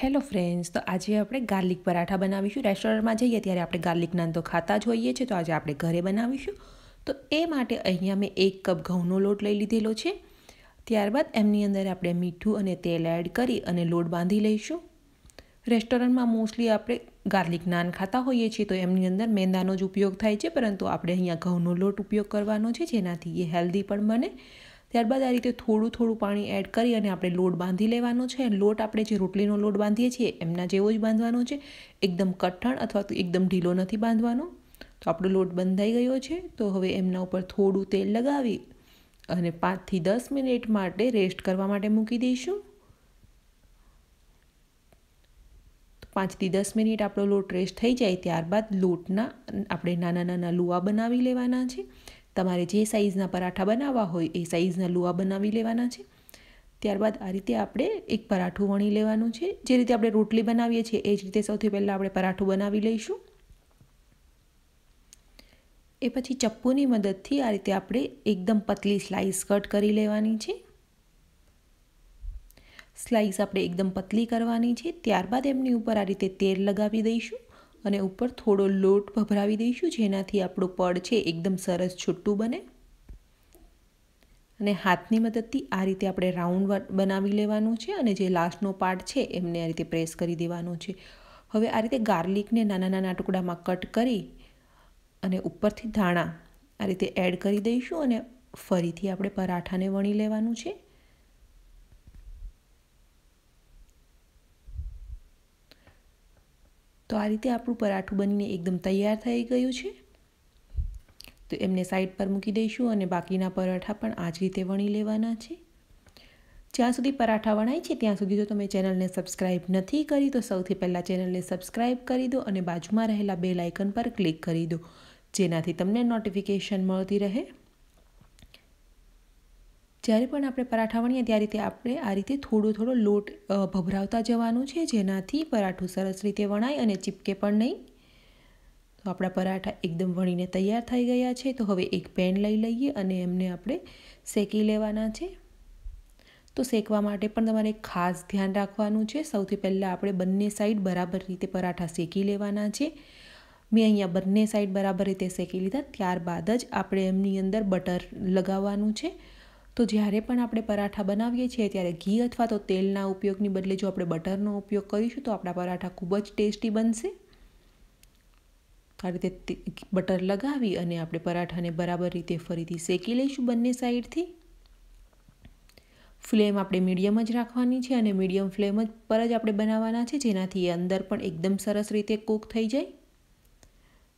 hello friends તો આજે આપણે ગાર્લિક પરાઠા બનાવીશું રેસ્ટોરન્ટમાં જઈએ ત્યારે આપણે ગાર્લિક નાન તો ખાતા જ હોઈએ છીએ તો આજે આપણે ઘરે બનાવીશું તો એ માટે અહીંયા મેં એક કપ ઘઉંનો લોટ લઈ લીધેલો છે ત્યારબાદ એમની અંદર આપણે મીઠું અને તેલ એડ કરી અને લોટ બાંધી લઈશું રેસ્ટોરન્ટમાં મોસ્ટલી આપણે ગાર્લિક નાન ખાતા હોઈએ છીએ તો એમની અંદર મેંદાનો જ ઉપયોગ થાય છે પરંતુ આપણે અહીંયા ઘઉંનો લોટ ઉપયોગ કરવાનો છે જેનાથી એ હેલ્ધી પણ બને ત્યારબાદ આ રીતે થોડું થોડું પાણી એડ કરી અને આપણે લોટ બાંધી લેવાનો છે અને લોટ આપણે જે રોટલીનો લોટ બાંધીએ છીએ એમના જેવો જ બાંધવાનો છે એકદમ કઠણ અથવા તો એકદમ ઢીલો નથી બાંધવાનો તો આપણો લોટ બંધાઈ ગયો છે તો હવે એમના ઉપર થોડું તેલ લગાવી અને પાંચથી દસ મિનિટ માટે રેસ્ટ કરવા માટે મૂકી દઈશું પાંચથી દસ મિનિટ આપણો લોટ રેસ્ટ થઈ જાય ત્યારબાદ લોટના આપણે નાના નાના લુવા બનાવી લેવાના છે તમારે જે સાઇઝના પરાઠા બનાવવા હોય એ સાઇઝના લુઆ બનાવી લેવાના છે ત્યારબાદ આ રીતે આપણે એક પરાઠું વણી લેવાનું છે જે રીતે આપણે રોટલી બનાવીએ છીએ એ જ રીતે સૌથી પહેલાં આપણે પરાઠું બનાવી લઈશું એ પછી ચપ્પુની મદદથી આ રીતે આપણે એકદમ પતલી સ્લાઇસ કટ કરી લેવાની છે સ્લાઇસ આપણે એકદમ પતલી કરવાની છે ત્યારબાદ એમની ઉપર આ રીતે તેલ લગાવી દઈશું અને ઉપર થોડો લોટ ભભરાવી દઈશું જેનાથી આપણું પડ છે એકદમ સરસ છુટ્ટું બને અને હાથની મદદથી આ રીતે આપણે રાઉન્ડ બનાવી લેવાનું છે અને જે લાસ્ટનો પાર્ટ છે એમને આ રીતે પ્રેસ કરી દેવાનો છે હવે આ રીતે ગાર્લિકને નાના નાના ટુકડામાં કટ કરી અને ઉપરથી ધાણા આ રીતે એડ કરી દઈશું અને ફરીથી આપણે પરાઠાને વણી લેવાનું છે તો આ રીતે આપણું પરાઠું બનીને એકદમ તૈયાર થઈ ગયું છે તો એમને સાઈડ પર મૂકી દઈશું અને બાકીના પરાઠા પણ આ જ રીતે વણી લેવાના છે જ્યાં સુધી પરાઠા વણાય છે ત્યાં સુધી જો તમે ચેનલને સબસ્ક્રાઇબ નથી કરી તો સૌથી પહેલાં ચેનલને સબસ્ક્રાઇબ કરી દો અને બાજુમાં રહેલા બે લાઇકન પર ક્લિક કરી દો જેનાથી તમને નોટિફિકેશન મળતી રહે જ્યારે પણ આપણે પરાઠા વણીએ ત્યારે તે આપણે આ રીતે થોડો થોડો લોટ ભભરાવતા જવાનું છે જેનાથી પરાઠું સરસ રીતે વણાય અને ચીપકે પણ નહીં તો આપણા પરાઠા એકદમ વણીને તૈયાર થઈ ગયા છે તો હવે એક પેન લઈ લઈએ અને એમને આપણે શેકી લેવાના છે તો શેકવા માટે પણ તમારે ખાસ ધ્યાન રાખવાનું છે સૌથી પહેલાં આપણે બંને સાઈડ બરાબર રીતે પરાઠા શેકી લેવાના છે મેં અહીંયા બંને સાઈડ બરાબર રીતે શેકી લીધા ત્યારબાદ જ આપણે એમની અંદર બટર લગાવવાનું છે તો જ્યારે પણ આપણે પરાઠા બનાવીએ છીએ ત્યારે ઘી અથવા તો તેલના ઉપયોગની બદલે જો આપણે બટરનો ઉપયોગ કરીશું તો આપણા પરાઠા ખૂબ જ ટેસ્ટી બનશે આ રીતે બટર લગાવી અને આપણે પરાઠાને બરાબર રીતે ફરીથી શેકી લઈશું બંને સાઈડથી ફ્લેમ આપણે મીડિયમ જ રાખવાની છે અને મીડિયમ ફ્લેમ જ પર જ આપણે બનાવવાના છે જેનાથી એ અંદર પણ એકદમ સરસ રીતે કૂક થઈ જાય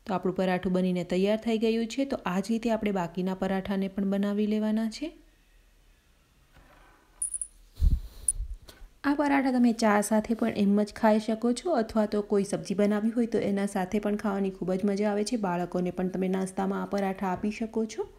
તો આપણું પરાઠું બનીને તૈયાર થઈ ગયું છે તો આ જ રીતે આપણે બાકીના પરાઠાને પણ બનાવી લેવાના છે આ પરાઠા તમે ચા સાથે પણ એમ જ ખાઈ શકો છો અથવા તો કોઈ સબ્જી બનાવી હોય તો એના સાથે પણ ખાવાની ખૂબ જ મજા આવે છે બાળકોને પણ તમે નાસ્તામાં આ પરાઠા આપી શકો છો